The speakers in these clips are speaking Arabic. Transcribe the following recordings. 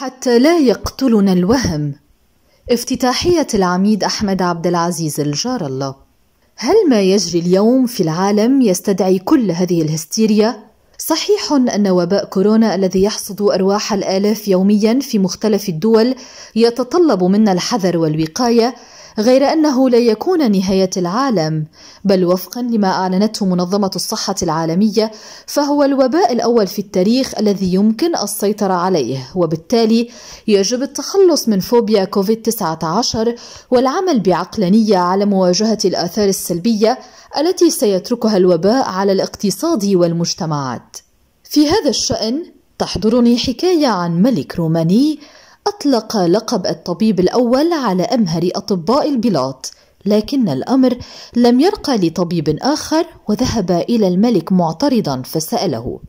حتى لا يقتلنا الوهم افتتاحية العميد أحمد عبد العزيز الجار الله هل ما يجري اليوم في العالم يستدعي كل هذه الهستيريا؟ صحيح أن وباء كورونا الذي يحصد أرواح الآلاف يوميا في مختلف الدول يتطلب منا الحذر والوقاية غير أنه لا يكون نهاية العالم بل وفقا لما أعلنته منظمة الصحة العالمية فهو الوباء الأول في التاريخ الذي يمكن السيطرة عليه وبالتالي يجب التخلص من فوبيا كوفيد-19 والعمل بعقلانية على مواجهة الآثار السلبية التي سيتركها الوباء على الاقتصاد والمجتمعات في هذا الشأن تحضرني حكاية عن ملك روماني أطلق لقب الطبيب الأول على أمهر أطباء البلاط لكن الأمر لم يرقى لطبيب آخر وذهب إلى الملك معترضا فسأله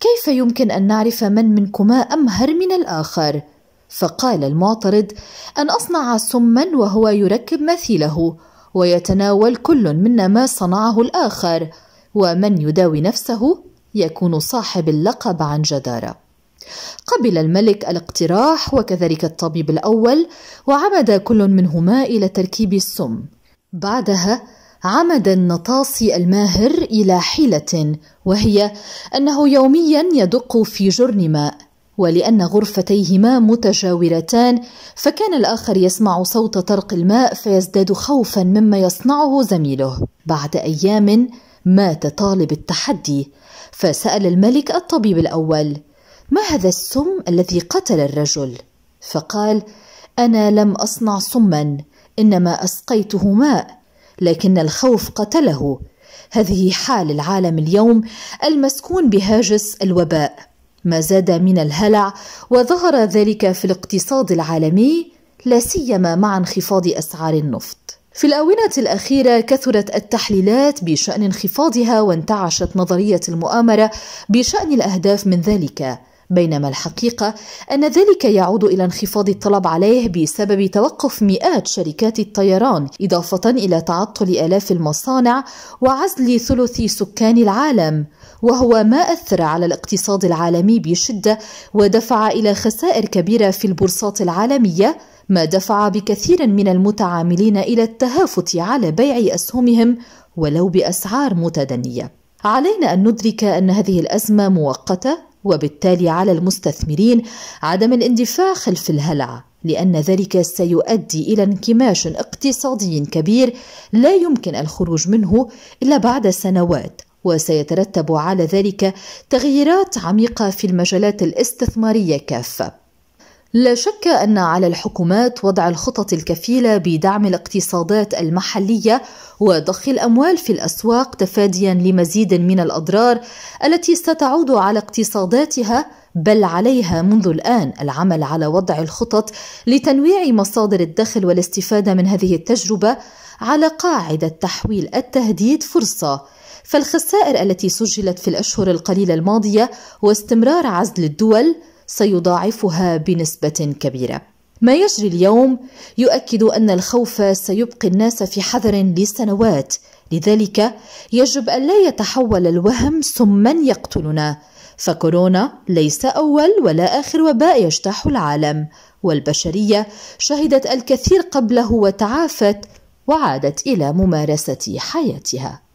كيف يمكن أن نعرف من منكما أمهر من الآخر؟ فقال المعترض أن أصنع سما وهو يركب مثيله ويتناول كل منا ما صنعه الآخر ومن يداوي نفسه يكون صاحب اللقب عن جداره قبل الملك الاقتراح وكذلك الطبيب الأول وعمد كل منهما إلى تركيب السم بعدها عمد النطاسي الماهر إلى حيلة وهي أنه يوميا يدق في جرن ماء ولأن غرفتيهما متجاورتان فكان الآخر يسمع صوت طرق الماء فيزداد خوفا مما يصنعه زميله بعد أيام مات طالب التحدي فسأل الملك الطبيب الأول ما هذا السم الذي قتل الرجل فقال انا لم اصنع سما انما اسقيته ماء لكن الخوف قتله هذه حال العالم اليوم المسكون بهاجس الوباء ما زاد من الهلع وظهر ذلك في الاقتصاد العالمي لا سيما مع انخفاض اسعار النفط في الاونه الاخيره كثرت التحليلات بشان انخفاضها وانتعشت نظريه المؤامره بشان الاهداف من ذلك بينما الحقيقة أن ذلك يعود إلى انخفاض الطلب عليه بسبب توقف مئات شركات الطيران إضافة إلى تعطل آلاف المصانع وعزل ثلث سكان العالم وهو ما أثر على الاقتصاد العالمي بشدة ودفع إلى خسائر كبيرة في البورصات العالمية ما دفع بكثير من المتعاملين إلى التهافت على بيع أسهمهم ولو بأسعار متدنية علينا أن ندرك أن هذه الأزمة مؤقتة وبالتالي على المستثمرين عدم الاندفاع خلف الهلع لان ذلك سيؤدي الى انكماش اقتصادي كبير لا يمكن الخروج منه الا بعد سنوات وسيترتب على ذلك تغييرات عميقه في المجالات الاستثماريه كافه لا شك ان على الحكومات وضع الخطط الكفيله بدعم الاقتصادات المحليه وضخ الاموال في الاسواق تفاديا لمزيد من الاضرار التي ستعود على اقتصاداتها بل عليها منذ الان العمل على وضع الخطط لتنويع مصادر الدخل والاستفاده من هذه التجربه على قاعده تحويل التهديد فرصه فالخسائر التي سجلت في الاشهر القليله الماضيه واستمرار عزل الدول سيضاعفها بنسبة كبيرة. ما يجري اليوم يؤكد أن الخوف سيبقي الناس في حذر لسنوات، لذلك يجب أن لا يتحول الوهم سما يقتلنا، فكورونا ليس أول ولا آخر وباء يجتاح العالم، والبشرية شهدت الكثير قبله وتعافت وعادت إلى ممارسة حياتها.